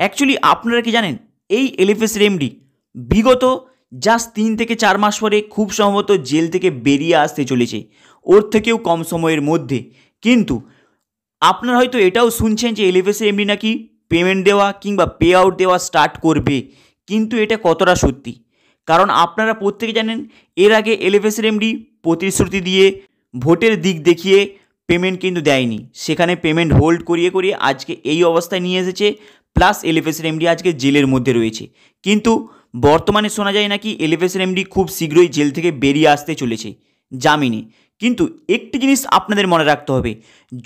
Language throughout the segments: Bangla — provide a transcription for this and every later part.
অ্যাকচুয়ালি আপনারা কি জানেন এই এলিফেস রেমডি বিগত জাস্ট তিন থেকে চার মাস পরে খুব সম্ভবত জেল থেকে বেরিয়ে আসতে চলেছে ওর থেকেও কম সময়ের মধ্যে কিন্তু আপনারা হয়তো এটাও শুনছেন যে এলিভেস রেমডি নাকি পেমেন্ট দেওয়া কিংবা পে আউট দেওয়া স্টার্ট করবে কিন্তু এটা কতটা সত্যি কারণ আপনারা প্রত্যেকে জানেন এর আগে এলিভেস রেমডি প্রতিশ্রুতি দিয়ে ভোটের দিক দেখিয়ে পেমেন্ট কিন্তু দেয়নি সেখানে পেমেন্ট হোল্ড করিয়ে করিয়ে আজকে এই অবস্থায় নিয়ে এসেছে প্লাস এলিফেসের এমডি আজকে জেলের মধ্যে রয়েছে কিন্তু বর্তমানে শোনা যায় নাকি এলিফেসের এমডি খুব শীঘ্রই জেল থেকে বেরিয়ে আসতে চলেছে জামিনে কিন্তু একটি জিনিস আপনাদের মনে রাখতে হবে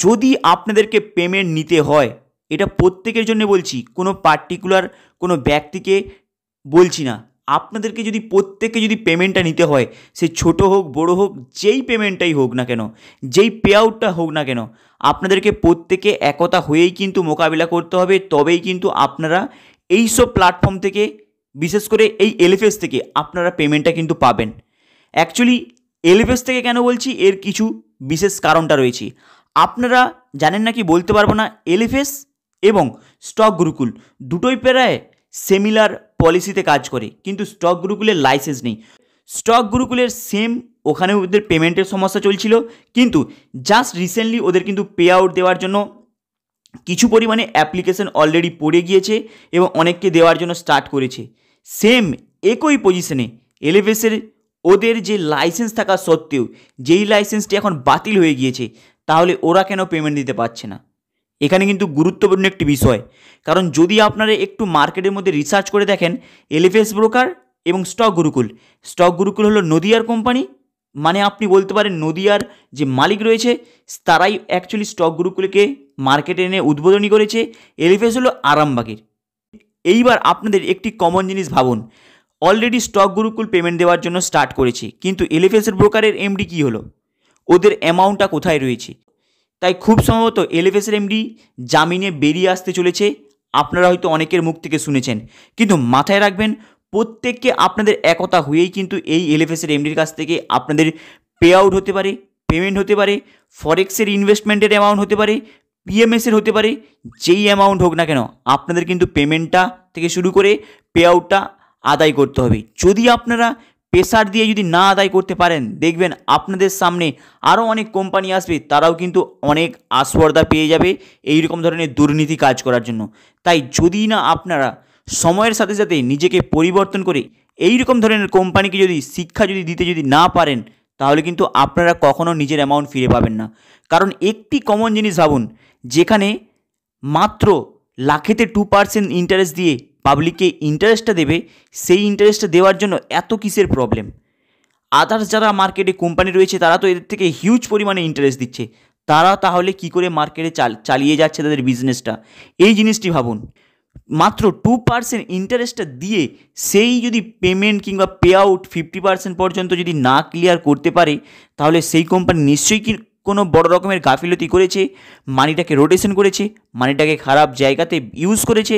যদি আপনাদেরকে পেমেন্ট নিতে হয় এটা প্রত্যেকের জন্য বলছি কোনো পার্টিকুলার কোনো ব্যক্তিকে বলছি না আপনাদেরকে যদি প্রত্যেককে যদি পেমেন্টটা নিতে হয় সে ছোট হোক বড় হোক যেই পেমেন্টটাই হোক না কেন যেই পে আউটটা হোক না কেন আপনাদেরকে প্রত্যেকে একতা হয়েই কিন্তু মোকাবিলা করতে হবে তবেই কিন্তু আপনারা এই সব প্ল্যাটফর্ম থেকে বিশেষ করে এই এলএফএস থেকে আপনারা পেমেন্টটা কিন্তু পাবেন অ্যাকচুয়ালি এলএফএস থেকে কেন বলছি এর কিছু বিশেষ কারণটা রয়েছে আপনারা জানেন নাকি বলতে পারবো না এলএফএস এবং স্টক গুরুকুল দুটোই প্রায় সেমিলার পলিসিতে কাজ করে কিন্তু স্টক গুরুকুলের লাইসেন্স নেই স্টক গুরুকুলের সেম ওখানে ওদের পেমেন্টের সমস্যা চলছিল কিন্তু জাস্ট রিসেন্টলি ওদের কিন্তু পে আউট দেওয়ার জন্য কিছু পরিমাণে অ্যাপ্লিকেশন অলরেডি পড়ে গিয়েছে এবং অনেককে দেওয়ার জন্য স্টার্ট করেছে সেম একই পজিশনে এলএফএসের ওদের যে লাইসেন্স থাকা সত্ত্বেও যেই লাইসেন্সটি এখন বাতিল হয়ে গিয়েছে তাহলে ওরা কেন পেমেন্ট দিতে পারছে না এখানে কিন্তু গুরুত্বপূর্ণ একটি বিষয় কারণ যদি আপনারা একটু মার্কেটের মধ্যে রিসার্চ করে দেখেন এলিফেস ব্রোকার এবং স্টক গুরুকুল স্টক গুরুকুল হলো নদিয়ার কোম্পানি মানে আপনি বলতে পারেন নদিয়ার যে মালিক রয়েছে তারাই অ্যাকচুয়ালি স্টক গুরুকুলকে মার্কেটে এনে উদ্বোধনী করেছে এলিফেস হলো আরামবাগের এইবার আপনাদের একটি কমন জিনিস ভাবুন অলরেডি স্টক গুরুকুল পেমেন্ট দেওয়ার জন্য স্টার্ট করেছে কিন্তু এলিফেসের ব্রোকারের এমডি কী হলো ওদের অ্যামাউন্টটা কোথায় রয়েছে তাই খুব সম্ভবত এলএফএসের এমডি জামিনে বেরিয়ে আসতে চলেছে আপনারা হয়তো অনেকের মুখ থেকে শুনেছেন কিন্তু মাথায় রাখবেন প্রত্যেককে আপনাদের একতা হয়েই কিন্তু এই এলএফএসের এমডির কাছ থেকে আপনাদের পে আউট হতে পারে পেমেন্ট হতে পারে ফরেক্সের ইনভেস্টমেন্টের অ্যামাউন্ট হতে পারে পিএমএসের হতে পারে যেই অ্যামাউন্ট হোক না কেন আপনাদের কিন্তু পেমেন্টটা থেকে শুরু করে পে আউটটা আদায় করতে হবে যদি আপনারা প্রেশার দিয়ে যদি না আদায় করতে পারেন দেখবেন আপনাদের সামনে আরও অনেক কোম্পানি আসবে তারাও কিন্তু অনেক আস্পর্দা পেয়ে যাবে এই রকম ধরনের দুর্নীতি কাজ করার জন্য তাই যদি না আপনারা সময়ের সাথে সাথে নিজেকে পরিবর্তন করে এই রকম ধরনের কোম্পানিকে যদি শিক্ষা যদি দিতে যদি না পারেন তাহলে কিন্তু আপনারা কখনও নিজের অ্যামাউন্ট ফিরে পাবেন না কারণ একটি কমন জিনিস ভাবুন যেখানে মাত্র লাখেতে টু পার্সেন্ট ইন্টারেস্ট দিয়ে পাবলিককে ইন্টারেস্টটা দেবে সেই ইন্টারেস্টটা দেওয়ার জন্য এত কিসের প্রবলেম আদার্স যারা মার্কেটে কোম্পানি রয়েছে তারা তো এদের থেকে হিউজ পরিমাণে ইন্টারেস্ট দিচ্ছে তারা তাহলে কি করে মার্কেটে চাল চালিয়ে যাচ্ছে তাদের বিজনেসটা এই জিনিসটি ভাবুন মাত্র টু পার্সেন্ট ইন্টারেস্টটা দিয়ে সেই যদি পেমেন্ট কিংবা পে আউট ফিফটি পার্সেন্ট পর্যন্ত যদি না ক্লিয়ার করতে পারে তাহলে সেই কোম্পানি নিশ্চয়ই কি কোনো বড় রকমের গাফিলতি করেছে মানিটাকে রোটেশন করেছে মানিটাকে খারাপ জায়গাতে ইউজ করেছে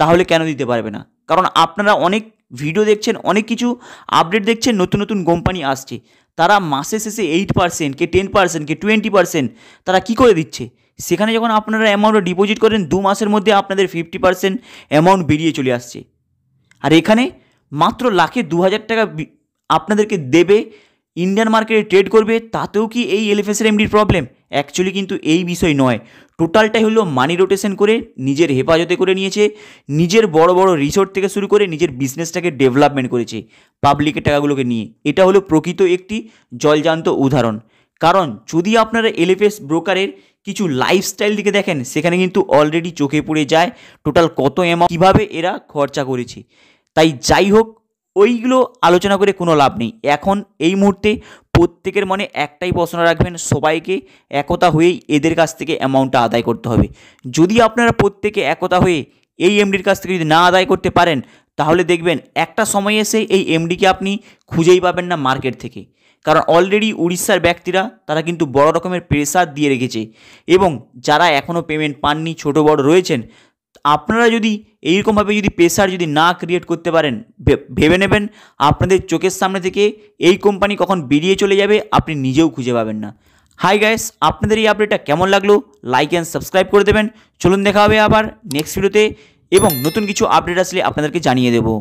তাহলে কেন দিতে পারবে না কারণ আপনারা অনেক ভিডিও দেখছেন অনেক কিছু আপডেট দেখছেন নতুন নতুন কোম্পানি আসছে তারা মাসে শেষে এইট পার্সেন্ট কে টেন পার্সেন্ট কে টোয়েন্টি পার্সেন্ট তারা কী করে দিচ্ছে সেখানে যখন আপনারা অ্যামাউন্ট ডিপোজিট করেন দু মাসের মধ্যে আপনাদের ফিফটি পার্সেন্ট অ্যামাউন্ট বেরিয়ে চলে আসছে আর এখানে মাত্র লাখে দু হাজার টাকা আপনাদেরকে দেবে ইন্ডিয়ান মার্কেটে ট্রেড করবে তাতেও কি এই এলএফএসের এমডির প্রবলেম অ্যাকচুয়ালি কিন্তু এই বিষয় নয় টোটালটাই হলো মানি রোটেশন করে নিজের হেফাজতে করে নিয়েছে নিজের বড় বড় রিসোর্ট থেকে শুরু করে নিজের বিজনেসটাকে ডেভেলপমেন্ট করেছে পাবলিকের টাকাগুলোকে নিয়ে এটা হলো প্রকৃত একটি জলজান্ত উদাহরণ কারণ যদি আপনারা এলএফএস ব্রোকারের কিছু লাইফস্টাইল দিকে দেখেন সেখানে কিন্তু অলরেডি চোখে পড়ে যায় টোটাল কত অ্যামাউন্ট কীভাবে এরা খরচা করেছে তাই যাই হোক ওইগুলো আলোচনা করে কোনো লাভ নেই এখন এই মুহূর্তে প্রত্যেকের মনে একটাই প্রশ্ন রাখবেন সবাইকে একতা হয়েই এদের কাছ থেকে অ্যামাউন্টটা আদায় করতে হবে যদি আপনারা প্রত্যেকে একতা হয়ে এই এমডির কাছ থেকে যদি না আদায় করতে পারেন তাহলে দেখবেন একটা সময় এসে এই এমডিকে আপনি খুঁজেই পাবেন না মার্কেট থেকে কারণ অলরেডি উড়িষ্যার ব্যক্তিরা তারা কিন্তু বড় রকমের প্রেসার দিয়ে রেখেছে এবং যারা এখনও পেমেন্ট পাননি ছোট বড় রয়েছেন আপনারা যদি এইরকমভাবে যদি প্রেশার যদি না ক্রিয়েট করতে পারেন ভেবে নেবেন আপনাদের চোখের সামনে থেকে এই কোম্পানি কখন বেরিয়ে চলে যাবে আপনি নিজেও খুঁজে পাবেন না হাই গাইস আপনাদের এই আপডেটটা কেমন লাগলো লাইক অ্যান্ড সাবস্ক্রাইব করে দেবেন চলুন দেখা হবে আবার নেক্সট ভিডিওতে এবং নতুন কিছু আপডেট আসলে আপনাদেরকে জানিয়ে দেবো